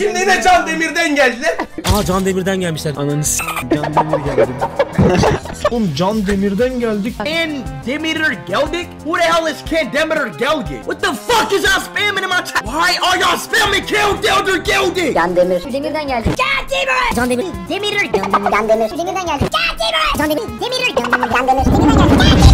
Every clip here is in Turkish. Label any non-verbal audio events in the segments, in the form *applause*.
Şimdi yine Can Demir'den geldiler. Aa Can Demir'den gelmişler. Ananı s***. Can Demir geldi. Oğlum Can Demir'den geldik. En Demir'er geldik? Who the hell is Can Demir'er geldi? What the fuck is y'all spamming in my chat? Why are y'all spamming Ken Demir'er geldi? Can Demir. Demir'den geldi. Can Demir! Can Demir. Demir'er. Can Demir. Demir'den geldi. Can Demir! Can Demir. Demir'er. Can Demir. Demir'den geldi. Can Demir.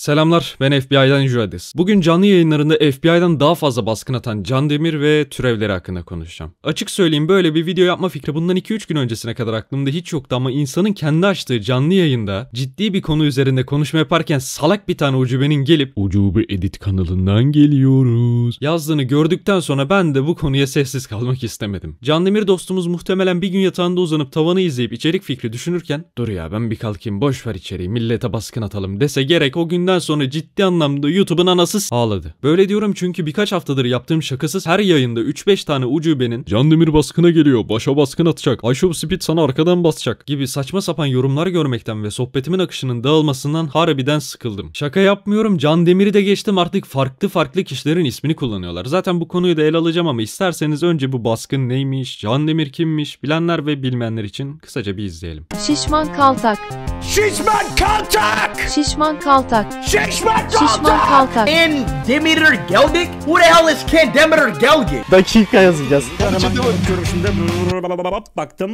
Selamlar ben FBI'dan Juadis. Bugün canlı yayınlarında FBI'dan daha fazla baskın atan Can Demir ve türevleri hakkında konuşacağım. Açık söyleyeyim böyle bir video yapma fikri bundan 2-3 gün öncesine kadar aklımda hiç yoktu ama insanın kendi açtığı canlı yayında ciddi bir konu üzerinde konuşma yaparken salak bir tane ucubenin gelip Ucube Edit kanalından geliyoruz yazdığını gördükten sonra ben de bu konuya sessiz kalmak istemedim. Can Demir dostumuz muhtemelen bir gün yatağında uzanıp tavanı izleyip içerik fikri düşünürken dur ya ben bir kalkayım boş ver içeriği millete baskın atalım dese gerek o günden bölümden sonra ciddi anlamda YouTube'un anası ağladı. Böyle diyorum çünkü birkaç haftadır yaptığım şakasız her yayında 3-5 tane ucubenin Can Demir baskına geliyor, başa baskın atacak, Ayşop Speed sana arkadan basacak gibi saçma sapan yorumlar görmekten ve sohbetimin akışının dağılmasından harbiden sıkıldım. Şaka yapmıyorum Can Demir'i de geçtim artık farklı farklı kişilerin ismini kullanıyorlar. Zaten bu konuyu da el alacağım ama isterseniz önce bu baskın neymiş, Can Demir kimmiş bilenler ve bilmeyenler için kısaca bir izleyelim. Şişman Kaltak Şişman Kaltak! Şişman Kaltak. Şişman Kaltak! Şişman Kaltak. And Demeter Geldik? Who the hell is Ken Demeter Geldik? Dakika yazacağız. Baktım.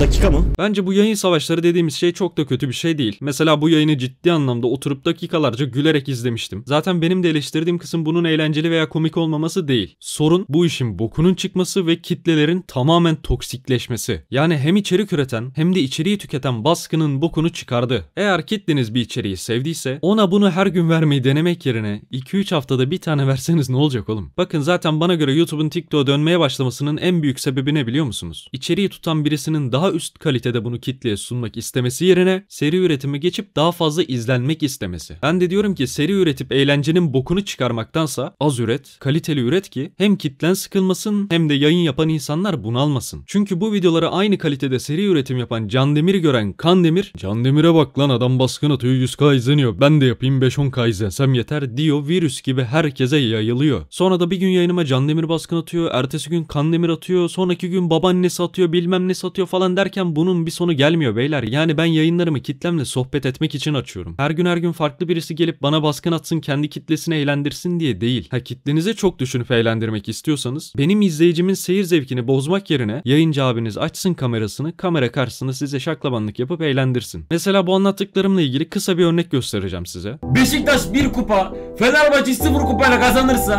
Dakika mı? Bence bu yayın savaşları dediğimiz şey çok da kötü bir şey değil. Mesela bu yayını ciddi anlamda oturup dakikalarca gülerek izlemiştim. Zaten benim de eleştirdiğim kısım bunun eğlenceli veya komik olmaması değil. Sorun bu işin bokunun çıkması ve kitlelerin tamamen toksikleşmesi. Yani hem içerik üreten hem de içeriği tüketen baskının bokunu çıkması çıkardı. Eğer kitleniz bir içeriği sevdiyse ona bunu her gün vermeyi denemek yerine 2-3 haftada bir tane *laughs* verseniz ne olacak oğlum? Bakın zaten bana göre YouTube'un TikTok'a dönmeye başlamasının en büyük sebebi ne biliyor musunuz? İçeriği tutan birisinin daha üst kalitede bunu kitleye sunmak istemesi yerine seri üretime geçip daha fazla izlenmek istemesi. Ben de diyorum ki seri üretip eğlencenin bokunu çıkarmaktansa az üret, kaliteli üret ki hem kitlen sıkılmasın hem de yayın yapan insanlar bunalmasın. Çünkü bu videoları aynı kalitede seri üretim yapan Can Demir gören Kan Demir, Can Demir Emre bak lan adam baskın atıyor 100k izleniyor. Ben de yapayım 5-10k izlensem yeter diyor. Virüs gibi herkese yayılıyor. Sonra da bir gün yayınıma Can Demir baskın atıyor. Ertesi gün Kan Demir atıyor. Sonraki gün babaannesi satıyor bilmem ne satıyor falan derken bunun bir sonu gelmiyor beyler. Yani ben yayınlarımı kitlemle sohbet etmek için açıyorum. Her gün her gün farklı birisi gelip bana baskın atsın kendi kitlesini eğlendirsin diye değil. Ha kitlenize çok düşünüp eğlendirmek istiyorsanız benim izleyicimin seyir zevkini bozmak yerine yayıncı abiniz açsın kamerasını kamera karşısında size şaklabanlık yapıp eğlendirsin. Mesela Mesela bu anlattıklarımla ilgili kısa bir örnek göstereceğim size. Beşiktaş bir kupa, Fenerbahçe sıfır kupayla kazanırsa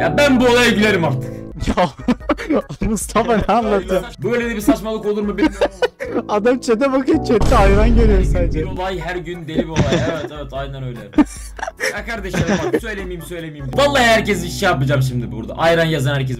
ya ben bu olaya gülerim artık. *laughs* Ya *laughs* Mustafa ne anlatıyor? Böyle de bir saçmalık olur mu bilmiyorum. *laughs* Adam çete bakıyor çete hayran görüyor sadece. Bir olay her gün deli bir olay. Evet evet aynen öyle. Ya kardeşim bak söylemeyeyim söylemeyeyim. Vallahi herkes iş şey yapacağım şimdi burada. Ayran yazan herkes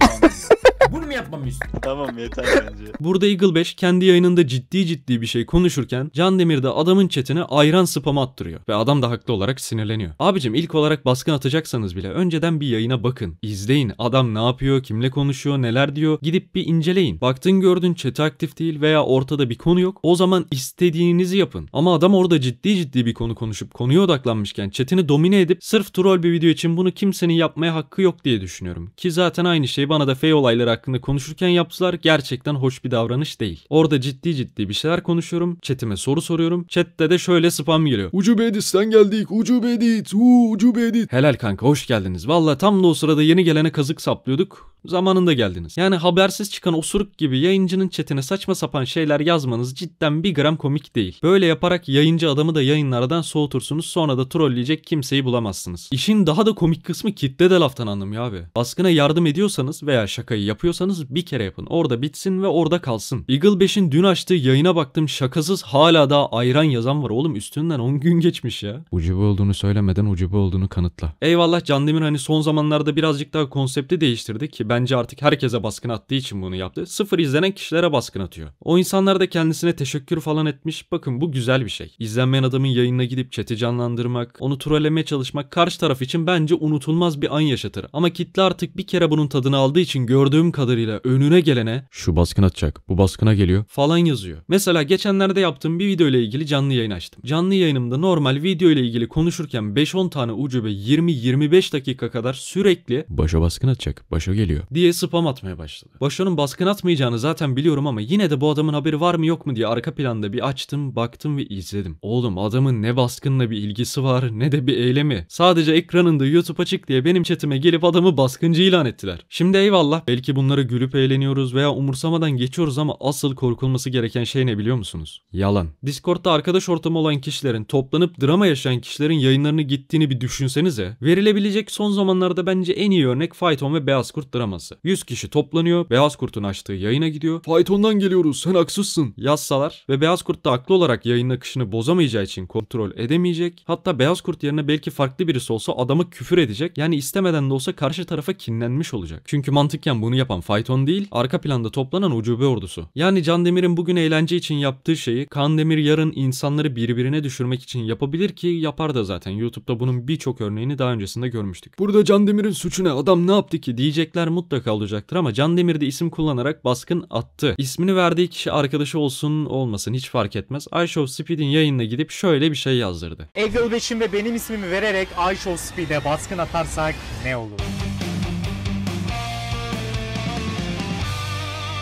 bunu mu yapmamı istiyorsun? Tamam yeter bence. *laughs* Burada Eagle 5 kendi yayınında ciddi ciddi bir şey konuşurken Can Demir de adamın chatine ayran spam attırıyor. Ve adam da haklı olarak sinirleniyor. Abicim ilk olarak baskın atacaksanız bile önceden bir yayına bakın. izleyin Adam ne yapıyor? Kimle konuşuyor? Neler diyor? Gidip bir inceleyin. Baktın gördün chat'e aktif değil veya ortada bir konu yok. O zaman istediğinizi yapın. Ama adam orada ciddi ciddi bir konu konuşup konuya odaklanmışken chatini domine edip sırf troll bir video için bunu kimsenin yapmaya hakkı yok diye düşünüyorum. Ki zaten aynı şey bana da fey olayları hakkında hakkında konuşurken yaptılar gerçekten hoş bir davranış değil. Orada ciddi ciddi bir şeyler konuşuyorum. Chat'ime soru soruyorum. Chat'te de şöyle spam geliyor. Ucube sen geldik. Ucube Edis. Ucube Edis. Helal kanka hoş geldiniz. Valla tam da o sırada yeni gelene kazık saplıyorduk. Zamanında geldiniz. Yani habersiz çıkan osuruk gibi yayıncının chatine saçma sapan şeyler yazmanız cidden bir gram komik değil. Böyle yaparak yayıncı adamı da yayınlardan soğutursunuz sonra da trolleyecek kimseyi bulamazsınız. İşin daha da komik kısmı kitle de laftan anlamıyor abi. Baskına yardım ediyorsanız veya şakayı yapıyorsanız bir kere yapın. Orada bitsin ve orada kalsın. Eagle 5'in dün açtığı yayına baktım şakasız hala da ayran yazan var oğlum üstünden 10 gün geçmiş ya. Ucube olduğunu söylemeden ucube olduğunu kanıtla. Eyvallah Candemir hani son zamanlarda birazcık daha konsepti değiştirdi ki ben bence artık herkese baskın attığı için bunu yaptı. Sıfır izlenen kişilere baskın atıyor. O insanlar da kendisine teşekkür falan etmiş. Bakın bu güzel bir şey. İzlenmeyen adamın yayınına gidip chat'i canlandırmak, onu trollemeye çalışmak karşı taraf için bence unutulmaz bir an yaşatır. Ama kitle artık bir kere bunun tadını aldığı için gördüğüm kadarıyla önüne gelene şu baskın atacak, bu baskına geliyor falan yazıyor. Mesela geçenlerde yaptığım bir video ile ilgili canlı yayın açtım. Canlı yayınımda normal video ile ilgili konuşurken 5-10 tane ucube 20-25 dakika kadar sürekli başa baskın atacak, başa geliyor, oluyor diye spam atmaya başladı. Başo'nun baskın atmayacağını zaten biliyorum ama yine de bu adamın haberi var mı yok mu diye arka planda bir açtım, baktım ve izledim. Oğlum adamın ne baskınla bir ilgisi var ne de bir eylemi. Sadece ekranında YouTube açık diye benim chatime gelip adamı baskıncı ilan ettiler. Şimdi eyvallah belki bunları gülüp eğleniyoruz veya umursamadan geçiyoruz ama asıl korkulması gereken şey ne biliyor musunuz? Yalan. Discord'da arkadaş ortamı olan kişilerin toplanıp drama yaşayan kişilerin yayınlarını gittiğini bir düşünsenize. Verilebilecek son zamanlarda bence en iyi örnek Fayton ve Beyaz Kurt drama toplanması. 100 kişi toplanıyor. Beyaz Kurt'un açtığı yayına gidiyor. Faytondan geliyoruz sen haksızsın yazsalar ve Beyaz Kurt da haklı olarak yayın akışını bozamayacağı için kontrol edemeyecek. Hatta Beyaz Kurt yerine belki farklı birisi olsa adamı küfür edecek. Yani istemeden de olsa karşı tarafa kinlenmiş olacak. Çünkü mantıken bunu yapan fayton değil arka planda toplanan ucube ordusu. Yani Can Demir'in bugün eğlence için yaptığı şeyi Kan Demir yarın insanları birbirine düşürmek için yapabilir ki yapar da zaten. YouTube'da bunun birçok örneğini daha öncesinde görmüştük. Burada Can Demir'in suçu ne adam ne yaptı ki diyecekler mutlu mutlaka olacaktır ama Can Demir de isim kullanarak baskın attı. İsmini verdiği kişi arkadaşı olsun olmasın hiç fark etmez. iShow Speed'in yayınına gidip şöyle bir şey yazdırdı. Eagle Beşim ve benim ismimi vererek iShow Speed'e baskın atarsak ne olur?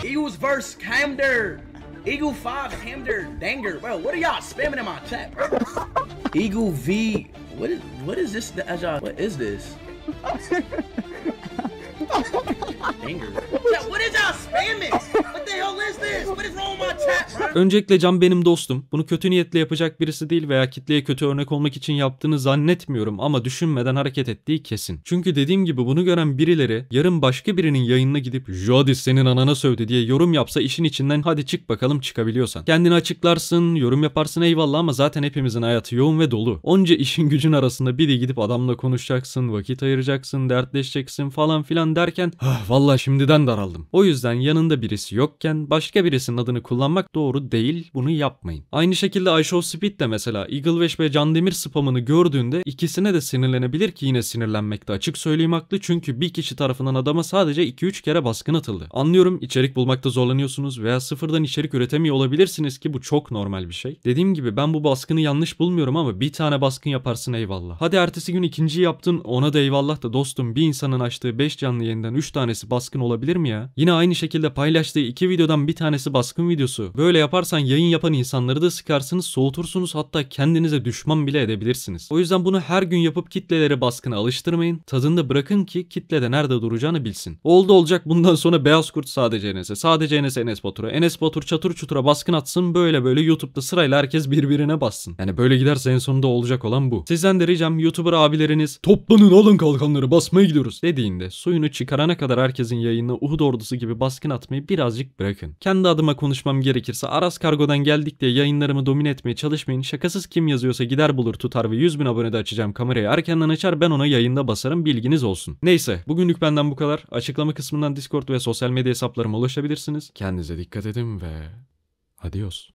Eagles vs. Camder. Eagle 5, Hamder, Danger. Bro, what are y'all spamming in my chat, bro? *laughs* Eagle V. What is, what is this? What is this? *laughs* Anger. *laughs* What is our spamming? Öncelikle Can benim dostum. Bunu kötü niyetle yapacak birisi değil veya kitleye kötü örnek olmak için yaptığını zannetmiyorum ama düşünmeden hareket ettiği kesin. Çünkü dediğim gibi bunu gören birileri yarın başka birinin yayınına gidip Jody senin anana sövdü diye yorum yapsa işin içinden hadi çık bakalım çıkabiliyorsan. Kendini açıklarsın, yorum yaparsın eyvallah ama zaten hepimizin hayatı yoğun ve dolu. Onca işin gücün arasında bir de gidip adamla konuşacaksın, vakit ayıracaksın, dertleşeceksin falan filan derken ah, valla şimdiden daraldım. O yüzden yanında birisi yokken başka birisinin adını kullanmak doğru değil. Bunu yapmayın. Aynı şekilde I Show Speed de mesela Eaglewash ve Candemir spamını gördüğünde ikisine de sinirlenebilir ki yine sinirlenmekte açık söyleyeyim haklı. Çünkü bir kişi tarafından adama sadece 2-3 kere baskın atıldı. Anlıyorum içerik bulmakta zorlanıyorsunuz veya sıfırdan içerik üretemiyor olabilirsiniz ki bu çok normal bir şey. Dediğim gibi ben bu baskını yanlış bulmuyorum ama bir tane baskın yaparsın eyvallah. Hadi ertesi gün ikinciyi yaptın ona da eyvallah da dostum bir insanın açtığı 5 canlı yayından 3 tanesi baskın olabilir mi ya? Yine aynı şekilde paylaştığı 2 videodan videolardan bir tanesi baskın videosu. Böyle yaparsan yayın yapan insanları da sıkarsınız, soğutursunuz hatta kendinize düşman bile edebilirsiniz. O yüzden bunu her gün yapıp kitlelere baskına alıştırmayın. Tadında bırakın ki kitle de nerede duracağını bilsin. Oldu olacak bundan sonra Beyaz Kurt sadece Enes'e, sadece Enes Enes Batur'a, Enes Batur çatır çutura baskın atsın böyle böyle YouTube'da sırayla herkes birbirine bassın. Yani böyle giderse en sonunda olacak olan bu. Sizden de ricam YouTuber abileriniz toplanın alın kalkanları basmaya gidiyoruz dediğinde suyunu çıkarana kadar herkesin yayınına Uhud ordusu gibi baskın atmayı birazcık bırakın bırakın. Kendi adıma konuşmam gerekirse Aras Kargo'dan geldik diye yayınlarımı domine etmeye çalışmayın. Şakasız kim yazıyorsa gider bulur tutar ve 100 bin abonede açacağım kamerayı erkenden açar ben ona yayında basarım bilginiz olsun. Neyse bugünlük benden bu kadar. Açıklama kısmından Discord ve sosyal medya hesaplarıma ulaşabilirsiniz. Kendinize dikkat edin ve adios.